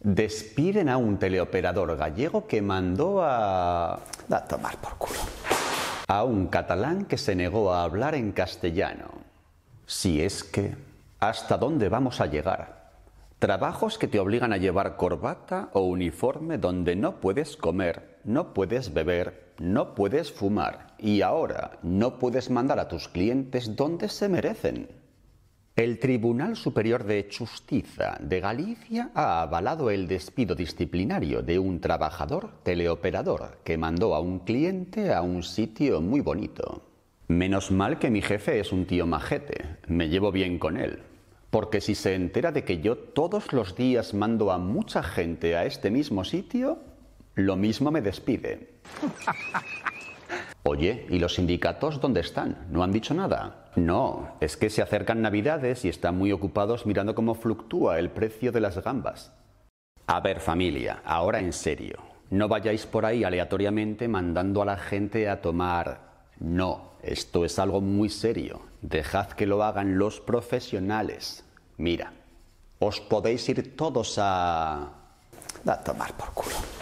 Despiden a un teleoperador gallego que mandó a... a tomar por culo. A un catalán que se negó a hablar en castellano. Si es que... ¿Hasta dónde vamos a llegar? Trabajos que te obligan a llevar corbata o uniforme donde no puedes comer, no puedes beber, no puedes fumar y ahora no puedes mandar a tus clientes donde se merecen. El Tribunal Superior de Justicia de Galicia ha avalado el despido disciplinario de un trabajador teleoperador que mandó a un cliente a un sitio muy bonito. Menos mal que mi jefe es un tío majete, me llevo bien con él, porque si se entera de que yo todos los días mando a mucha gente a este mismo sitio, lo mismo me despide. Oye, ¿y los sindicatos dónde están? ¿No han dicho nada? No, es que se acercan navidades y están muy ocupados mirando cómo fluctúa el precio de las gambas. A ver familia, ahora en serio, no vayáis por ahí aleatoriamente mandando a la gente a tomar... No, esto es algo muy serio. Dejad que lo hagan los profesionales. Mira, os podéis ir todos a... a tomar por culo.